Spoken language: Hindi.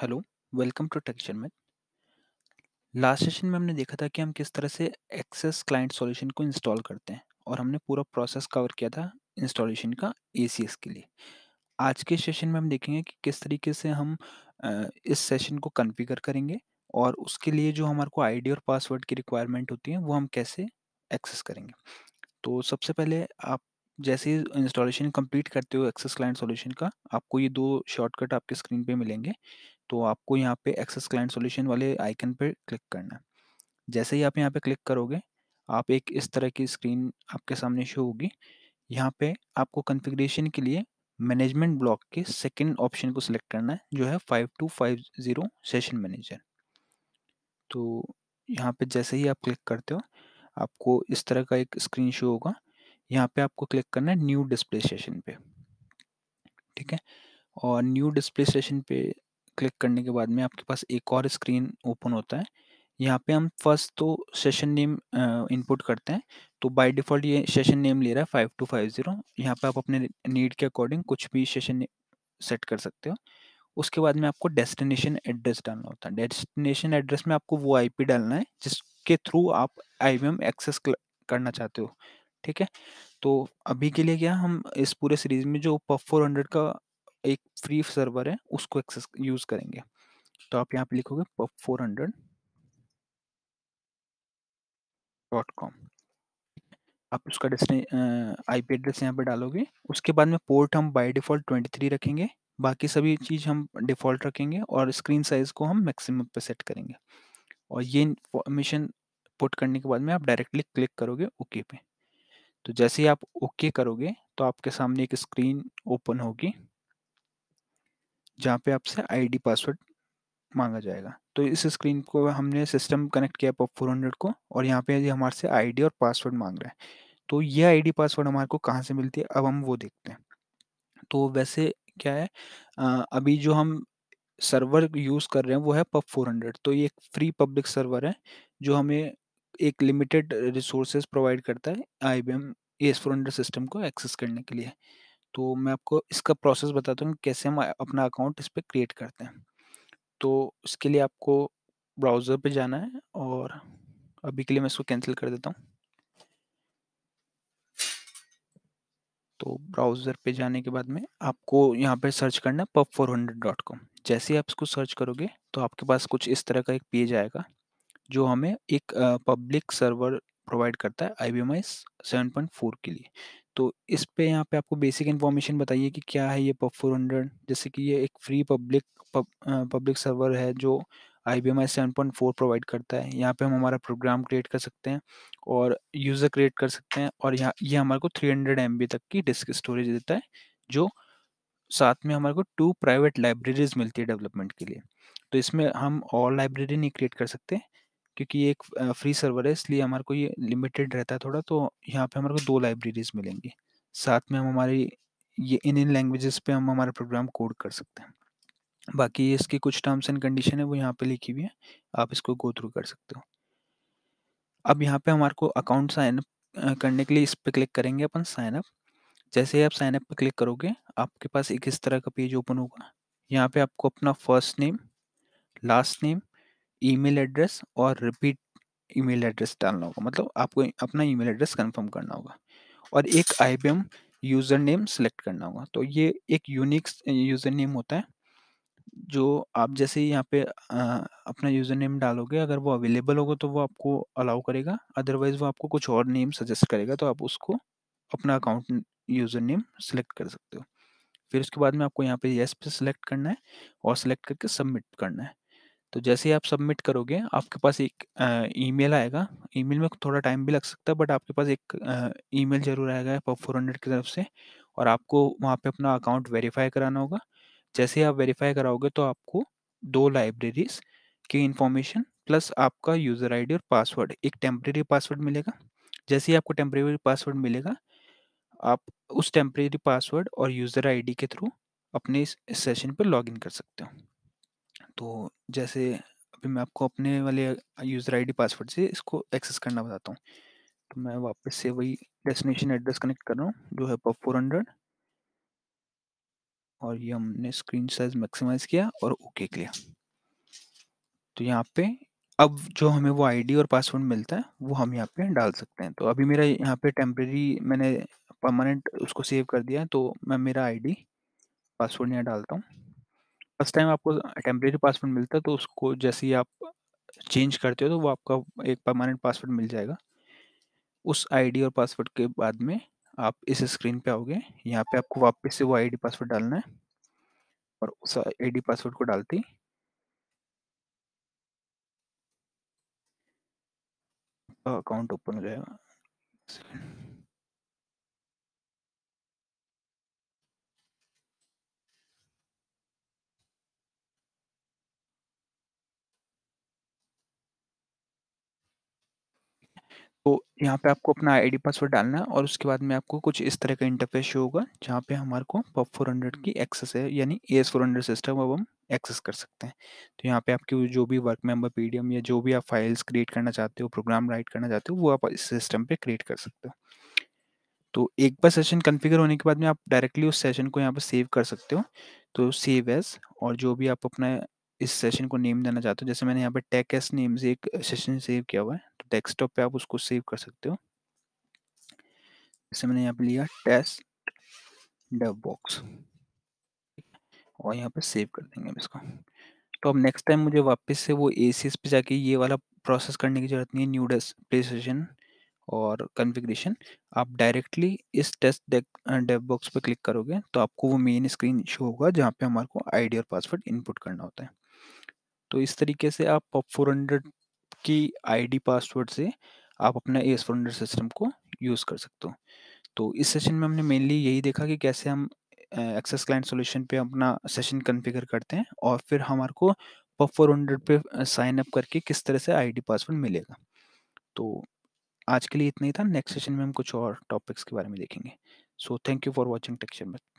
हेलो वेलकम टू टेक्चर में लास्ट सेशन में हमने देखा था कि हम किस तरह से एक्सेस क्लाइंट सॉल्यूशन को इंस्टॉल करते हैं और हमने पूरा प्रोसेस कवर किया था इंस्टॉलेशन का ए के लिए आज के सेशन में हम देखेंगे कि किस तरीके से हम इस सेशन को कन्फिगर करेंगे और उसके लिए जो हमारे को आईडी और पासवर्ड की रिक्वायरमेंट होती है वो हम कैसे एक्सेस करेंगे तो सबसे पहले आप जैसे ही इंस्टॉलेशन कंप्लीट करते हो एक्सेस क्लाइंट सॉल्यूशन का आपको ये दो शॉर्टकट आपके स्क्रीन पे मिलेंगे तो आपको यहाँ पे एक्सेस क्लाइंट सॉल्यूशन वाले आइकन पे क्लिक करना है जैसे ही आप यहाँ पे क्लिक करोगे आप एक इस तरह की स्क्रीन आपके सामने शो होगी यहाँ पे आपको कन्फिग्रेशन के लिए मैनेजमेंट ब्लॉक के सेकेंड ऑप्शन को सिलेक्ट करना है जो है five two five zero session manager तो यहाँ पे जैसे ही आप क्लिक करते हो आपको इस तरह का एक स्क्रीन शो होगा यहाँ पे आपको क्लिक करना है न्यू डिस्प्ले सेशन पे ठीक है और न्यू डिस्प्ले सेशन पे क्लिक करने के बाद में आपके पास एक और स्क्रीन ओपन होता है यहाँ पे हम फर्स्ट तो सेशन नेम इनपुट करते हैं तो बाय डिफ़ॉल्ट ये सेशन नेम ले रहा है फाइव टू फाइव ज़ीरो यहाँ पर आप अपने नीड के अकॉर्डिंग कुछ भी सेशन सेट कर सकते हो उसके बाद में आपको डेस्टिनेशन एड्रेस डालना होता है डेस्टिनेशन एड्रेस में आपको वो आईपी डालना है जिसके थ्रू आप आईवीएम एक्सेस करना चाहते हो ठीक है? तो अभी के लिए क्या हम इस पूरे सीरीज़ में जो पब हंड्रेड का एक फ्री सर्वर है उसको एक्सेस यूज़ करेंगे। तो आप यहाँ पे लिखोगे पब हंड्रेड डॉट कॉम। आप उसका डेस्टिने अ, आईपी एड्रेस यहाँ पे डालोगे। उसके बाद में पोर्ट हम बाय डिफ़ॉल्ट ट्वेंटी थ्री रखेंगे। बाकी सभी चीज़ हम डिफ़ॉल्ट रखेंगे और स्क्रीन साइज़ को हम मैक्सिमम पे सेट करेंगे। और ये इन्फॉर्मेशन पुट करने के बाद में आप डायरेक्टली क्लिक करोगे ओके पे। तो जैसे ही आप ओके करोगे तो आपके सामने एक स्क्रीन ओपन होगी जहाँ पे आपसे आईडी पासवर्ड मांगा जाएगा तो इस स्क्रीन को हमने सिस्टम कनेक्ट किया पॉप फोर हंड्रेड को और यहाँ पे ये हमारे से आईडी और पासवर्ड मांग रहा है तो ये आईडी पासवर्ड हमारे को कहाँ से मिलती है अब हम वो देखते हैं तो वैसे क्या है आ, अभी जो हम सर्वर यूज़ कर रहे हैं वो है पब 400 तो ये एक फ्री पब्लिक सर्वर है जो हमें एक लिमिटेड रिसोर्सेज प्रोवाइड करता है I B M S four hundred system को एक्सेस करने के लिए तो मैं आपको इसका प्रोसेस बताता हूँ कैसे हम अपना अकाउंट इस पर क्रिएट करते हैं तो इसके लिए आपको ब्राउज़र पे जाना है और अभी के लिए मैं इसको कैंसिल कर देता हूँ तो ब्राउज़र पे जाने के बाद में आपको यहाँ पे सर्च करना है pub four hundred dot com जैसे आप इसको सर्च करोगे तो आपके पास कुछ इस तरह का एक पेज आएगा जो हमें एक पब्लिक सर्वर प्रोवाइड करता है I B seven point four के लिए तो इस पे यहाँ पे आपको बेसिक इन्फॉर्मेशन बताइए कि क्या है ये पब फोर हंड्रेड जैसे कि ये एक फ्री पब्लिक पब्लिक सर्वर है जो I B M I seven point four provide करता है यहाँ पे हम हमारा प्रोग्राम क्रिएट कर सकते हैं और यूज़र क्रिएट कर सकते हैं और यहाँ ये यह हमारे को थ्री हंड्रेड एम बी तक की डिस्क स्टोरेज देता है जो साथ में हमारे को टू प्राइवेट लाइब्रेरीज मिलती है डेवलपमेंट के लिए तो इसमें हम और लाइब्रेरी नहीं क्रिएट कर सकते क्योंकि ये एक फ्री सर्वर है इसलिए हमारे को ये लिमिटेड रहता है थोड़ा तो यहाँ पे हमारे को दो लाइब्रेरीज मिलेंगी साथ में हम हमारी ये इन इन लैंग्वेजेस पे हम हमारा प्रोग्राम कोड कर सकते हैं बाकी इसके कुछ टर्म्स एंड कंडीशन है वो यहाँ पे लिखी हुई है आप इसको गो थ्रू कर सकते हो अब यहाँ पे हमारे को अकाउंट साइनअप करने के लिए इस पर क्लिक करेंगे अपन साइनअप जैसे ही आप साइनअप पर क्लिक करोगे आपके पास एक इस तरह का पेज ओपन होगा यहाँ पे आपको अपना first name last name email address और रिपीट ईमेल एड्रेस डालना होगा मतलब आपको अपना ईमेल एड्रेस कंफर्म करना होगा और एक एम यूज़र नेम सेलेक्ट करना होगा तो ये एक यूनिक यूज़र नेम होता है जो आप जैसे ही यहाँ पे आ, अपना यूज़र नेम डालोगे अगर वो अवेलेबल होगा तो वो आपको अलाउ करेगा अदरवाइज़ वो आपको कुछ और नेम सजेस्ट करेगा तो आप उसको अपना अकाउंट यूज़र नेम सेलेक्ट कर सकते हो फिर उसके बाद में आपको यहाँ पे येस पे सेलेक्ट करना है और सेलेक्ट करके सबमिट करना है तो जैसे ही आप सबमिट करोगे आपके पास एक ईमेल आएगा ईमेल में थोड़ा टाइम भी लग सकता है बट आपके पास एक ईमेल जरूर आएगा पॉप फोर हंड्रेड की तरफ से और आपको वहाँ पे अपना अकाउंट वेरीफाई कराना होगा जैसे ही आप वेरीफाई कराओगे तो आपको दो लाइब्रेरीज की इंफॉर्मेशन प्लस आपका यूज़र आई और पासवर्ड एक टेम्प्रेरी पासवर्ड मिलेगा जैसे ही आपको टेम्प्रेरी पासवर्ड मिलेगा आप उस टेम्प्रेरी पासवर्ड और यूज़र आई के थ्रू अपने इस सेशन पर लॉग कर सकते हो तो जैसे अभी मैं आपको अपने वाले यूज़र आईडी पासवर्ड से इसको एक्सेस करना बताता हूँ तो मैं वापस से वही डेस्टिनेशन एड्रेस कनेक्ट कर रहा हूँ जो है पब फोर हंड्रेड और ये हमने स्क्रीन साइज मैक्सिमाइज किया और ओके किया तो यहाँ पे अब जो हमें वो आईडी और पासवर्ड मिलता है वो हम यहाँ पे डाल सकते हैं तो अभी मेरा यहाँ पे टेम्प्रेरी मैंने परमानेंट उसको सेव कर दिया है तो मैं मेरा आईडी पासवर्ड यहाँ डालता हूँ फर्स्ट टाइम आपको टेम्परेरी पासवर्ड मिलता है तो उसको जैसे ही आप चेंज करते हो तो वो आपका एक परमानेंट पासवर्ड मिल जाएगा उस आईडी और पासवर्ड के बाद में आप इस स्क्रीन पे आओगे यहाँ पे आपको वापस से वो आईडी पासवर्ड डालना है और उस आईडी पासवर्ड को डालते ही अकाउंट ओपन हो जाएगा तो यहाँ पे आपको अपना आईडी पासवर्ड डालना है और उसके बाद में आपको कुछ इस तरह का इंटरफेस शो होगा जहाँ पे हमारे को पब फोर हंड्रेड की एक्सेस है यानी A S four hundred system अब हम एक्सेस कर सकते हैं तो यहाँ पे आपके जो भी वर्क मेंबर पीडीएम या जो भी आप फाइल्स क्रिएट करना चाहते हो प्रोग्राम राइट करना चाहते हो वो आप इस सिस्टम पर क्रिएट कर सकते हो तो एक बार सेशन कन्फिगर होने के बाद में आप डायरेक्टली उस सेशन को यहाँ पर सेव कर सकते हो तो सेव एस और जो भी आप अपना इस सेशन को नेम देना चाहते हो जैसे मैंने यहाँ पे टेक एस नेम से एक सेशन सेव किया हुआ है डेस्कटॉप पे आप उसको सेव कर सकते हो जैसे मैंने यहाँ पे लिया टेस्ट डेव बॉक्स और यहाँ पे सेव कर देंगे इसको तो अब नेक्स्ट टाइम मुझे वापस से वो ए पे जाके ये वाला प्रोसेस करने की जरूरत नहीं है न्यू डेस्क प्ले स्टेशन और कॉन्फ़िगरेशन आप डायरेक्टली इस टेस्ट डेक डेव बॉक्स पर क्लिक करोगे तो आपको वो मेन स्क्रीन शो होगा जहाँ पे हमारे को आईडी और पासवर्ड इनपुट करना होता है तो इस तरीके से आप पॉप फोर हंड्रेड की आईडी पासवर्ड से आप अपना एस फोर सिस्टम को यूज़ कर सकते हो तो इस सेशन में हमने मेनली यही देखा कि कैसे हम एक्सेस क्लाइंट सॉल्यूशन पे अपना सेशन कॉन्फ़िगर करते हैं और फिर हमारे को पब फोर हंड्रेड पे साइन अप करके किस तरह से आईडी पासवर्ड मिलेगा तो आज के लिए इतना ही था नेक्स्ट सेशन में हम कुछ और टॉपिक्स के बारे में देखेंगे so thank you for watching texture